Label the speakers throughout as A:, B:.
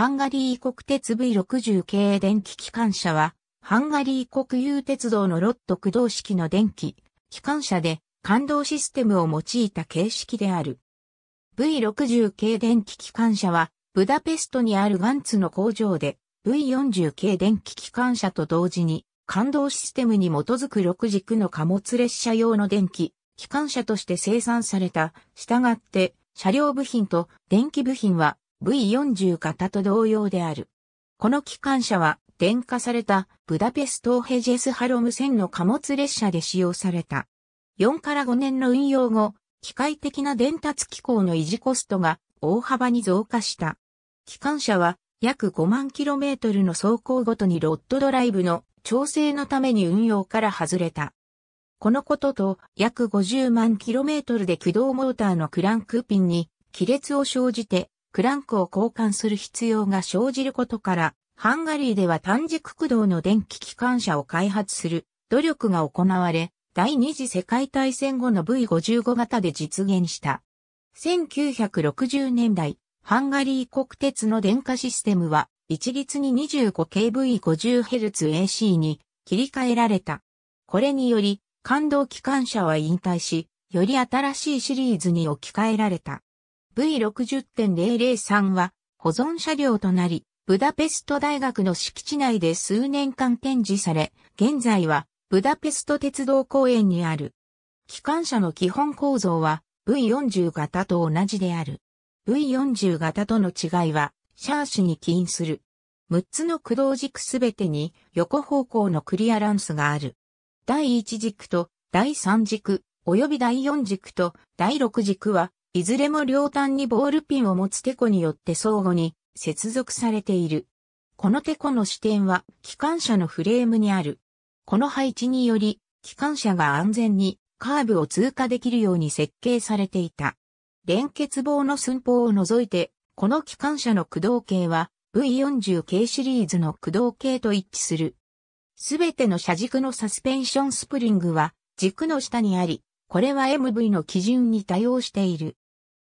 A: ハンガリー国鉄 V60 系電気機関車は、ハンガリー国有鉄道のロット駆動式の電気、機関車で、感動システムを用いた形式である。V60 系電気機関車は、ブダペストにあるガンツの工場で、V40 系電気機関車と同時に、感動システムに基づく6軸の貨物列車用の電気、機関車として生産された。したがって、車両部品と電気部品は V40 型と同様である。この機関車は、電化されたブダペストヘジェスハロム線の貨物列車で使用された。4から5年の運用後、機械的な伝達機構の維持コストが大幅に増加した。機関車は約5万キロメートルの走行ごとにロッドドライブの調整のために運用から外れた。このことと約50万キロメートルで駆動モーターのクランクピンに亀裂を生じてクランクを交換する必要が生じることから、ハンガリーでは単軸駆動の電気機関車を開発する努力が行われ、第二次世界大戦後の V55 型で実現した。1960年代、ハンガリー国鉄の電化システムは一律に 25kV50Hz AC に切り替えられた。これにより、感動機関車は引退し、より新しいシリーズに置き換えられた。V60.003 は保存車両となり、ブダペスト大学の敷地内で数年間展示され、現在はブダペスト鉄道公園にある。機関車の基本構造は V40 型と同じである。V40 型との違いは、シャーシに起因する。6つの駆動軸すべてに横方向のクリアランスがある。第1軸と第3軸、及び第4軸と第6軸はいずれも両端にボールピンを持つテコによって相互に接続されている。このテコの支点は機関車のフレームにある。この配置により、機関車が安全にカーブを通過できるように設計されていた。連結棒の寸法を除いて、この機関車の駆動系は V40 系シリーズの駆動系と一致する。すべての車軸のサスペンションスプリングは軸の下にあり、これは MV の基準に対応している。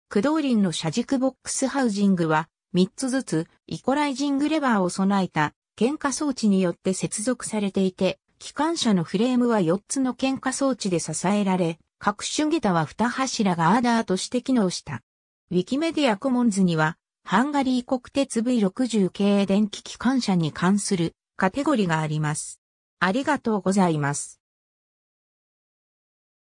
A: 駆動輪の車軸ボックスハウジングは、3つずつイコライジングレバーを備えた喧嘩装置によって接続されていて、機関車のフレームは4つの喧嘩装置で支えられ、各種下駄は2柱がアーダーとして機能した。ウィキメディアコモンズには、ハンガリー国鉄 V60 系電気機関車に関するカテゴリがあります。ありがとうございます。